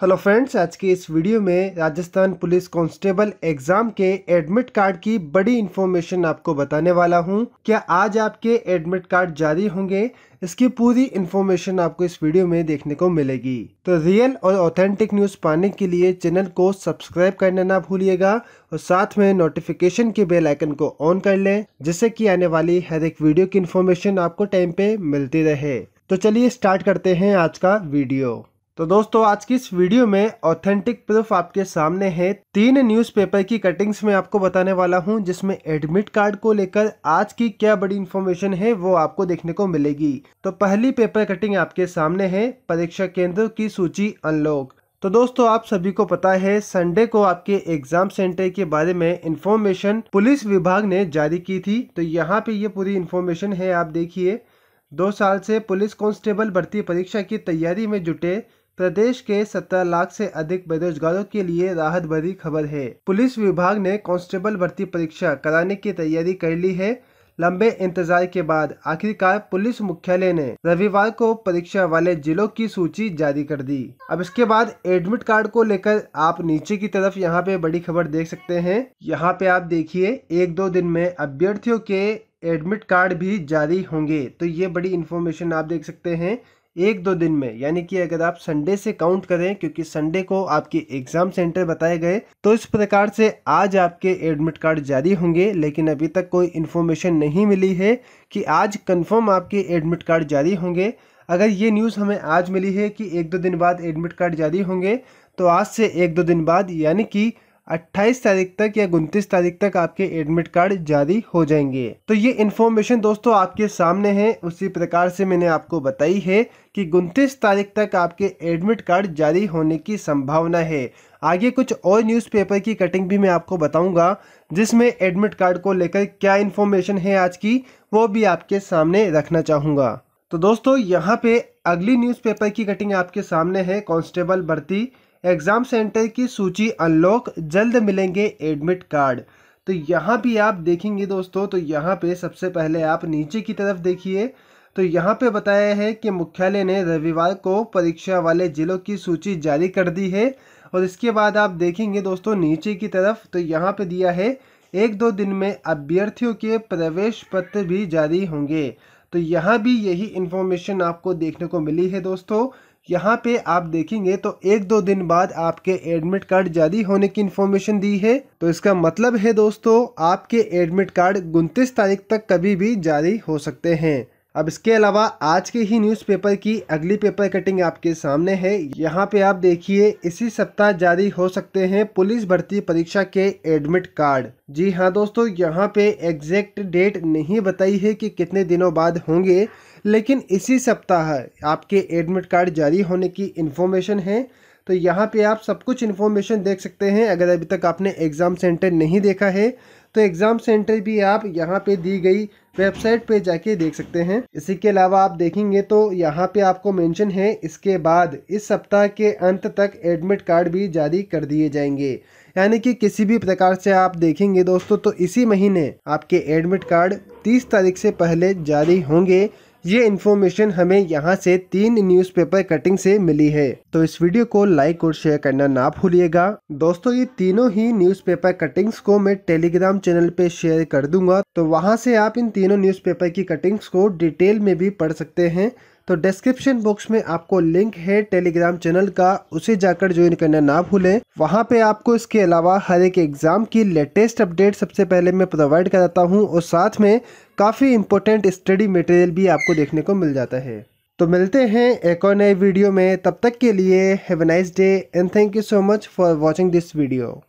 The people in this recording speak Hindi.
हेलो फ्रेंड्स आज के इस वीडियो में राजस्थान पुलिस कांस्टेबल एग्जाम के एडमिट कार्ड की बड़ी इन्फॉर्मेशन आपको बताने वाला हूं क्या आज आपके एडमिट कार्ड जारी होंगे इसकी पूरी इन्फॉर्मेशन आपको इस वीडियो में देखने को मिलेगी तो रियल और ऑथेंटिक न्यूज़ पाने के लिए चैनल को सब्सक्राइब करना ना भूलिएगा और साथ में नोटिफिकेशन के बेल आइकन को ऑन कर लें जिससे कि आने वाली हर एक वीडियो की इन्फॉर्मेशन आपको टाइम पे मिलती रहे तो चलिए स्टार्ट करते हैं आज का वीडियो तो दोस्तों आज की इस वीडियो में ऑथेंटिक प्रूफ आपके सामने है तीन न्यूज़पेपर की कटिंग्स में आपको बताने वाला हूं जिसमें एडमिट कार्ड को लेकर आज की क्या बड़ी इन्फॉर्मेशन है वो आपको देखने को मिलेगी तो पहली पेपर कटिंग आपके सामने है परीक्षा केंद्रों की सूची अनलॉक तो दोस्तों आप सभी को पता है संडे को आपके एग्जाम सेंटर के बारे में इन्फॉर्मेशन पुलिस विभाग ने जारी की थी तो यहाँ पे ये पूरी इन्फॉर्मेशन है आप देखिए दो साल से पुलिस कांस्टेबल भर्ती परीक्षा की तैयारी में जुटे प्रदेश के 17 लाख से अधिक बेरोजगारों के लिए राहत भरी खबर है पुलिस विभाग ने कांस्टेबल भर्ती परीक्षा कराने की तैयारी कर ली है लंबे इंतजार के बाद आखिरकार पुलिस मुख्यालय ने रविवार को परीक्षा वाले जिलों की सूची जारी कर दी अब इसके बाद एडमिट कार्ड को लेकर आप नीचे की तरफ यहाँ पे बड़ी खबर देख सकते हैं यहाँ पे आप देखिए एक दो दिन में अभ्यर्थियों के एडमिट कार्ड भी जारी होंगे तो ये बड़ी इन्फॉर्मेशन आप देख सकते हैं एक दो दिन में यानी कि अगर आप संडे से काउंट करें क्योंकि संडे को आपके एग्जाम सेंटर बताए गए तो इस प्रकार से आज आपके एडमिट कार्ड जारी होंगे लेकिन अभी तक कोई इन्फॉर्मेशन नहीं मिली है कि आज कंफर्म आपके एडमिट कार्ड जारी होंगे अगर ये न्यूज़ हमें आज मिली है कि एक दो दिन बाद एडमिट कार्ड जारी होंगे तो आज से एक दो दिन बाद यानी कि 28 तारीख तक या उनतीस तारीख तक आपके एडमिट कार्ड जारी हो जाएंगे तो ये इन्फॉर्मेशन दोस्तों आपके सामने है उसी प्रकार से मैंने आपको बताई है कि उनतीस तारीख तक आपके एडमिट कार्ड जारी होने की संभावना है आगे कुछ और न्यूज़पेपर की कटिंग भी मैं आपको बताऊंगा जिसमें एडमिट कार्ड को लेकर क्या इन्फॉर्मेशन है आज की वो भी आपके सामने रखना चाहूँगा तो दोस्तों यहाँ पे अगली न्यूज़पेपर की कटिंग आपके सामने है कांस्टेबल भर्ती एग्ज़ाम सेंटर की सूची अनलॉक जल्द मिलेंगे एडमिट कार्ड तो यहाँ भी आप देखेंगे दोस्तों तो यहाँ पे सबसे पहले आप नीचे की तरफ देखिए तो यहाँ पे बताया है कि मुख्यालय ने रविवार को परीक्षा वाले ज़िलों की सूची जारी कर दी है और इसके बाद आप देखेंगे दोस्तों नीचे की तरफ तो यहाँ पे दिया है एक दो दिन में अभ्यर्थियों के प्रवेश पत्र भी जारी होंगे तो यहाँ भी यही इन्फॉर्मेशन आपको देखने को मिली है दोस्तों यहाँ पे आप देखेंगे तो एक दो दिन बाद आपके एडमिट कार्ड जारी होने की इन्फॉर्मेशन दी है तो इसका मतलब है दोस्तों आपके एडमिट कार्ड उनतीस तारीख तक कभी भी जारी हो सकते हैं अब इसके अलावा आज के ही न्यूज़पेपर की अगली पेपर कटिंग आपके सामने है यहाँ पे आप देखिए इसी सप्ताह जारी हो सकते हैं पुलिस भर्ती परीक्षा के एडमिट कार्ड जी हाँ दोस्तों यहाँ पे एग्जैक्ट डेट नहीं बताई है कि कितने दिनों बाद होंगे लेकिन इसी सप्ताह आपके एडमिट कार्ड जारी होने की इन्फॉर्मेशन है तो यहाँ पे आप सब कुछ इन्फॉर्मेशन देख सकते हैं अगर अभी तक आपने एग्ज़ाम सेंटर नहीं देखा है तो एग्ज़ाम सेंटर भी आप यहाँ पे दी गई वेबसाइट पे जाके देख सकते हैं इसी के अलावा आप देखेंगे तो यहाँ पे आपको मेंशन है इसके बाद इस सप्ताह के अंत तक एडमिट कार्ड भी जारी कर दिए जाएंगे यानी कि किसी भी प्रकार से आप देखेंगे दोस्तों तो इसी महीने आपके एडमिट कार्ड 30 तारीख से पहले जारी होंगे ये इन्फॉर्मेशन हमें यहाँ से तीन न्यूज़पेपर कटिंग से मिली है तो इस वीडियो को लाइक और शेयर करना ना भूलिएगा दोस्तों ये तीनों ही न्यूज़पेपर कटिंग्स को मैं टेलीग्राम चैनल पे शेयर कर दूंगा तो वहाँ से आप इन तीनों न्यूज़पेपर की कटिंग्स को डिटेल में भी पढ़ सकते हैं तो डिस्क्रिप्शन बॉक्स में आपको लिंक है टेलीग्राम चैनल का उसे जाकर ज्वाइन करना ना भूलें वहाँ पे आपको इसके अलावा हर एक एग्ज़ाम की लेटेस्ट अपडेट सबसे पहले मैं प्रोवाइड कराता हूँ और साथ में काफ़ी इंपॉर्टेंट स्टडी मटेरियल भी आपको देखने को मिल जाता है तो मिलते हैं एक और नए वीडियो में तब तक के लिए have nice day and thank you so much for watching this video